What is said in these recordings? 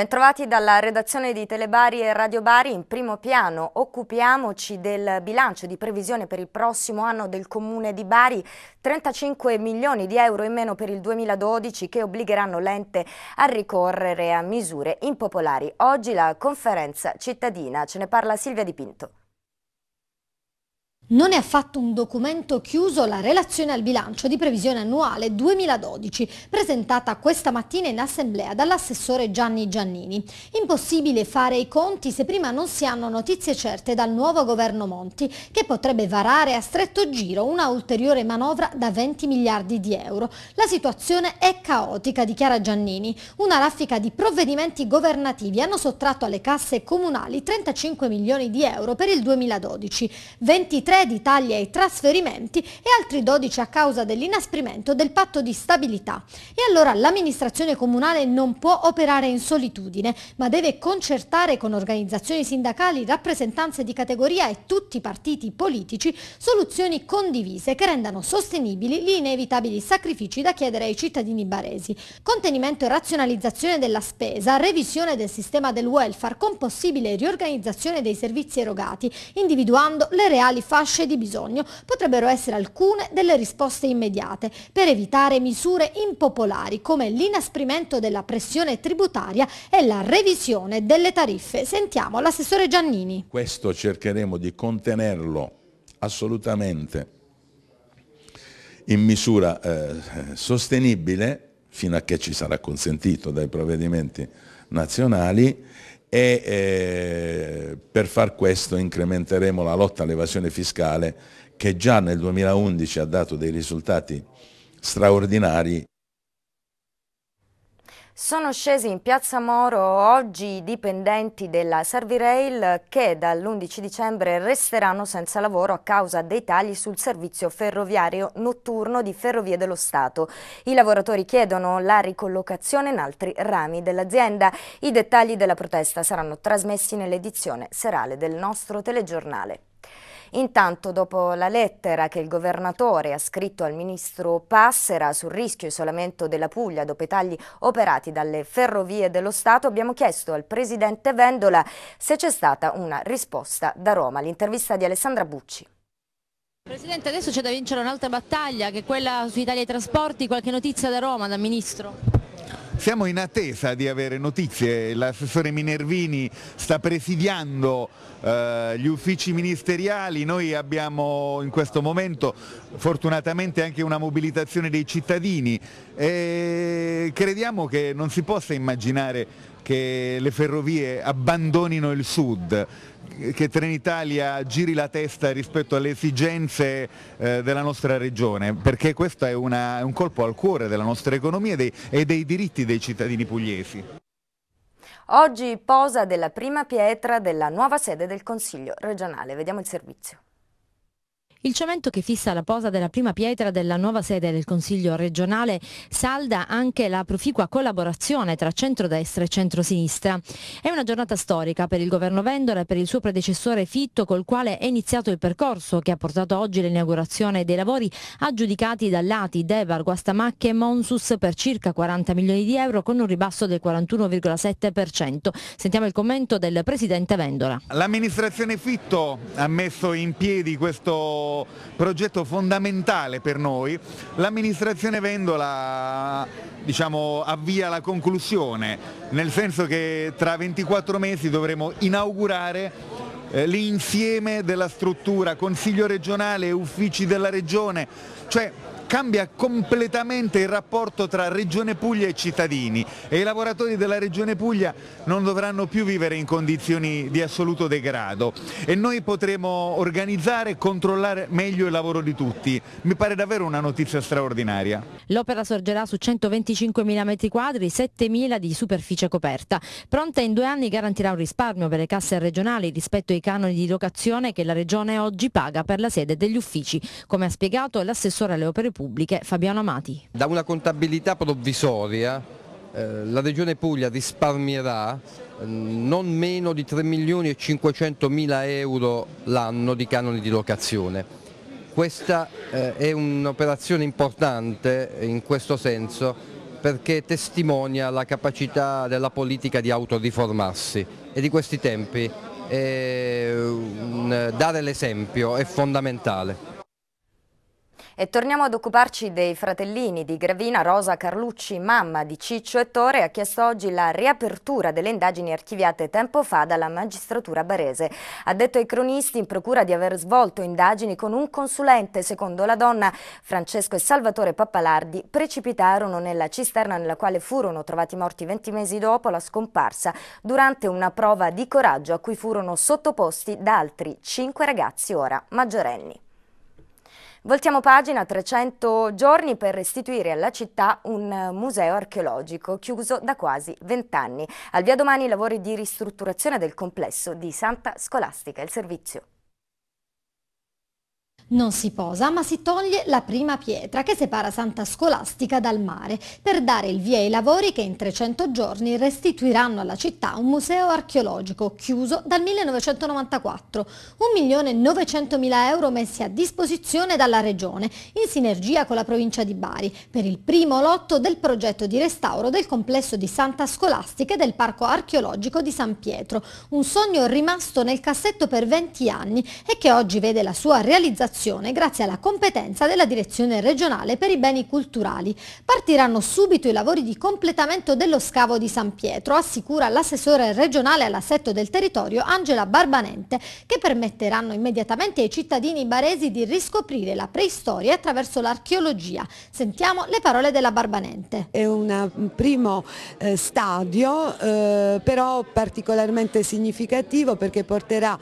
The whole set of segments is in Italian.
Bentrovati dalla redazione di Telebari e Radio Bari in primo piano. Occupiamoci del bilancio di previsione per il prossimo anno del Comune di Bari. 35 milioni di euro in meno per il 2012 che obbligheranno l'ente a ricorrere a misure impopolari. Oggi la conferenza cittadina. Ce ne parla Silvia Di Pinto. Non è affatto un documento chiuso la relazione al bilancio di previsione annuale 2012, presentata questa mattina in assemblea dall'assessore Gianni Giannini. Impossibile fare i conti se prima non si hanno notizie certe dal nuovo governo Monti, che potrebbe varare a stretto giro una ulteriore manovra da 20 miliardi di euro. La situazione è caotica, dichiara Giannini. Una raffica di provvedimenti governativi hanno sottratto alle casse comunali 35 milioni di euro per il 2012, 23 di tagli ai trasferimenti e altri 12 a causa dell'inasprimento del patto di stabilità. E allora l'amministrazione comunale non può operare in solitudine, ma deve concertare con organizzazioni sindacali, rappresentanze di categoria e tutti i partiti politici soluzioni condivise che rendano sostenibili gli inevitabili sacrifici da chiedere ai cittadini baresi. Contenimento e razionalizzazione della spesa, revisione del sistema del welfare con possibile riorganizzazione dei servizi erogati, individuando le reali fasce fasce di bisogno potrebbero essere alcune delle risposte immediate per evitare misure impopolari come l'inasprimento della pressione tributaria e la revisione delle tariffe. Sentiamo l'assessore Giannini. Questo cercheremo di contenerlo assolutamente in misura eh, sostenibile fino a che ci sarà consentito dai provvedimenti nazionali e eh, per far questo incrementeremo la lotta all'evasione fiscale che già nel 2011 ha dato dei risultati straordinari sono scesi in Piazza Moro oggi i dipendenti della Servirail che dall'11 dicembre resteranno senza lavoro a causa dei tagli sul servizio ferroviario notturno di Ferrovie dello Stato. I lavoratori chiedono la ricollocazione in altri rami dell'azienda. I dettagli della protesta saranno trasmessi nell'edizione serale del nostro telegiornale. Intanto, dopo la lettera che il governatore ha scritto al ministro Passera sul rischio isolamento della Puglia dopo i tagli operati dalle ferrovie dello Stato, abbiamo chiesto al presidente Vendola se c'è stata una risposta da Roma. L'intervista di Alessandra Bucci. Presidente, adesso c'è da vincere un'altra battaglia che è quella su Italia e Trasporti. Qualche notizia da Roma, da Ministro? Siamo in attesa di avere notizie, l'assessore Minervini sta presidiando eh, gli uffici ministeriali, noi abbiamo in questo momento fortunatamente anche una mobilitazione dei cittadini e crediamo che non si possa immaginare che le ferrovie abbandonino il sud, che Trenitalia giri la testa rispetto alle esigenze eh, della nostra regione, perché questo è, una, un colpo al cuore della nostra economia e dei, e dei diritti dei cittadini pugliesi. Oggi posa della prima pietra della nuova sede del Consiglio regionale. Vediamo il servizio. Il cemento che fissa la posa della prima pietra della nuova sede del Consiglio regionale salda anche la proficua collaborazione tra centrodestra e centrosinistra. È una giornata storica per il governo Vendola e per il suo predecessore Fitto col quale è iniziato il percorso che ha portato oggi l'inaugurazione dei lavori aggiudicati da Lati, Devar, Guastamacche e Monsus per circa 40 milioni di euro con un ribasso del 41,7%. Sentiamo il commento del presidente Vendola. L'amministrazione Fitto ha messo in piedi questo progetto, fondamentale per noi. L'amministrazione Vendola diciamo, avvia la conclusione, nel senso che tra 24 mesi dovremo inaugurare eh, l'insieme della struttura, Consiglio regionale, uffici della regione, cioè cambia completamente il rapporto tra Regione Puglia e cittadini e i lavoratori della Regione Puglia non dovranno più vivere in condizioni di assoluto degrado e noi potremo organizzare e controllare meglio il lavoro di tutti. Mi pare davvero una notizia straordinaria. L'opera sorgerà su 125.000 metri quadri, 7.000 di superficie coperta. Pronta in due anni garantirà un risparmio per le casse regionali rispetto ai canoni di locazione che la Regione oggi paga per la sede degli uffici, come ha spiegato l'assessore alle opere pubbliche pubbliche. Fabiano Amati. Da una contabilità provvisoria eh, la Regione Puglia risparmierà eh, non meno di 3 milioni e 500 mila euro l'anno di canoni di locazione. Questa eh, è un'operazione importante in questo senso perché testimonia la capacità della politica di autoriformarsi e di questi tempi dare l'esempio è fondamentale. E torniamo ad occuparci dei fratellini di Gravina Rosa Carlucci, mamma di Ciccio e Tore, ha chiesto oggi la riapertura delle indagini archiviate tempo fa dalla magistratura barese. Ha detto ai cronisti in procura di aver svolto indagini con un consulente. Secondo la donna, Francesco e Salvatore Pappalardi precipitarono nella cisterna nella quale furono trovati morti 20 mesi dopo la scomparsa durante una prova di coraggio a cui furono sottoposti da altri 5 ragazzi ora maggiorenni. Voltiamo pagina 300 giorni per restituire alla città un eh, museo archeologico chiuso da quasi 20 anni. Al via domani i lavori di ristrutturazione del complesso di Santa Scolastica, il servizio. Non si posa, ma si toglie la prima pietra che separa Santa Scolastica dal mare per dare il via ai lavori che in 300 giorni restituiranno alla città un museo archeologico chiuso dal 1994. 1.900.000 euro messi a disposizione dalla Regione in sinergia con la provincia di Bari per il primo lotto del progetto di restauro del complesso di Santa Scolastica e del Parco Archeologico di San Pietro. Un sogno rimasto nel cassetto per 20 anni e che oggi vede la sua realizzazione promozione grazie alla competenza della Direzione regionale per i beni culturali. Partiranno subito i lavori di completamento dello scavo di San Pietro, assicura l'assessore regionale all'assetto del territorio Angela Barbanente, che permetteranno immediatamente ai cittadini baresi di riscoprire la preistoria attraverso l'archeologia. Sentiamo le parole della Barbanente. È un eh, primo eh, stadio eh, però particolarmente significativo perché porterà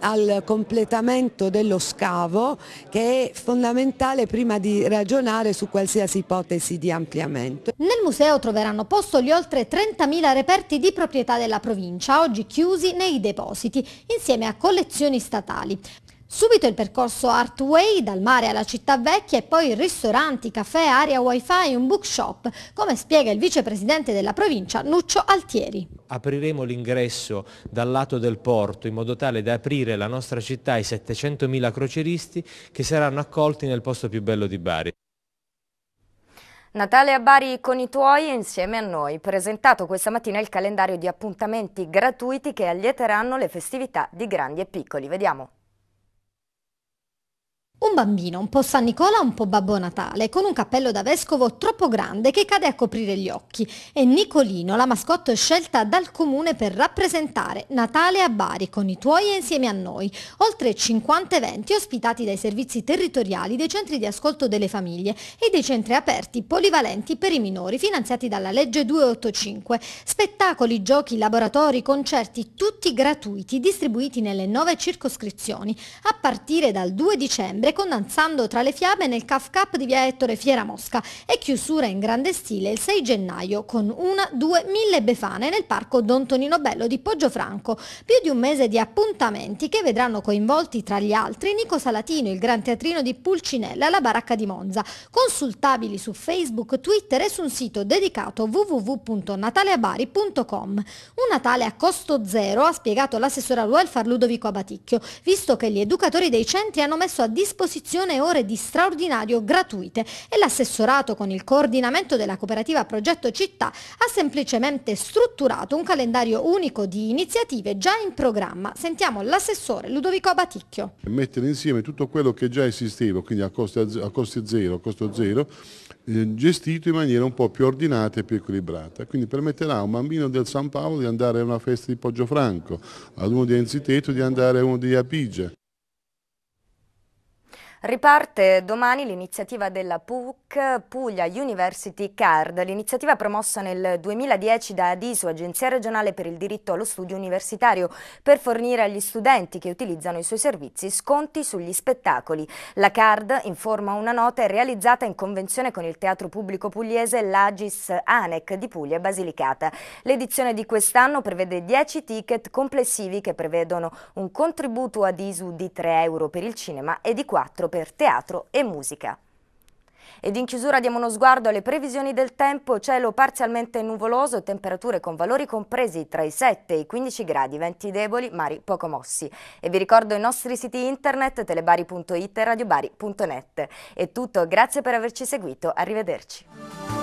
al completamento dello scavo che è fondamentale prima di ragionare su qualsiasi ipotesi di ampliamento. Nel museo troveranno posto gli oltre 30.000 reperti di proprietà della provincia, oggi chiusi nei depositi, insieme a collezioni statali. Subito il percorso Artway dal mare alla città vecchia e poi ristoranti, caffè, area wifi e un bookshop, come spiega il vicepresidente della provincia Nuccio Altieri. Apriremo l'ingresso dal lato del porto in modo tale da aprire la nostra città ai 700.000 croceristi che saranno accolti nel posto più bello di Bari. Natale a Bari con i tuoi e insieme a noi, presentato questa mattina il calendario di appuntamenti gratuiti che allieteranno le festività di grandi e piccoli. Vediamo. Un bambino, un po' San Nicola, un po' Babbo Natale, con un cappello da vescovo troppo grande che cade a coprire gli occhi. E Nicolino, la mascotte scelta dal comune per rappresentare Natale a Bari con i tuoi e insieme a noi. Oltre 50 eventi ospitati dai servizi territoriali, dei centri di ascolto delle famiglie e dei centri aperti polivalenti per i minori finanziati dalla legge 285. Spettacoli, giochi, laboratori, concerti, tutti gratuiti, distribuiti nelle nove circoscrizioni, a partire dal 2 dicembre recondensando tra le fiabe nel CAF Cup di via Ettore Fiera Mosca e chiusura in grande stile il 6 gennaio con una, due, mille befane nel parco Don Tonino Bello di Poggiofranco, più di un mese di appuntamenti che vedranno coinvolti tra gli altri Nico Salatino, il Gran Teatrino di Pulcinella alla Baracca di Monza, consultabili su Facebook, Twitter e su un sito dedicato www.nataleabari.com. Un Natale a costo zero, ha spiegato l'assessore al welfare Ludovico Abaticchio, visto che gli educatori dei centri hanno messo a disposizione disposizione ore di straordinario gratuite e l'assessorato con il coordinamento della cooperativa Progetto Città ha semplicemente strutturato un calendario unico di iniziative già in programma. Sentiamo l'assessore Ludovico Abaticchio. Mettere insieme tutto quello che già esisteva, quindi a, costi zero, a costo zero, eh, gestito in maniera un po' più ordinata e più equilibrata. Quindi permetterà a un bambino del San Paolo di andare a una festa di Poggio Franco, ad uno di Enziteto di andare a uno di Apige, Riparte domani l'iniziativa della PUC Puglia University Card, l'iniziativa promossa nel 2010 da ADISU, Agenzia regionale per il diritto allo studio universitario, per fornire agli studenti che utilizzano i suoi servizi sconti sugli spettacoli. La card, in forma una nota, è realizzata in convenzione con il Teatro Pubblico Pugliese l'Agis ANEC di Puglia e Basilicata. L'edizione di quest'anno prevede 10 ticket complessivi che prevedono un contributo ADISU di 3 euro per il cinema e di 4 per per teatro e musica. Ed in chiusura diamo uno sguardo alle previsioni del tempo, cielo parzialmente nuvoloso, temperature con valori compresi tra i 7 e i 15 gradi, venti deboli, mari poco mossi. E vi ricordo i nostri siti internet telebari.it e radiobari.net. È tutto, grazie per averci seguito, arrivederci.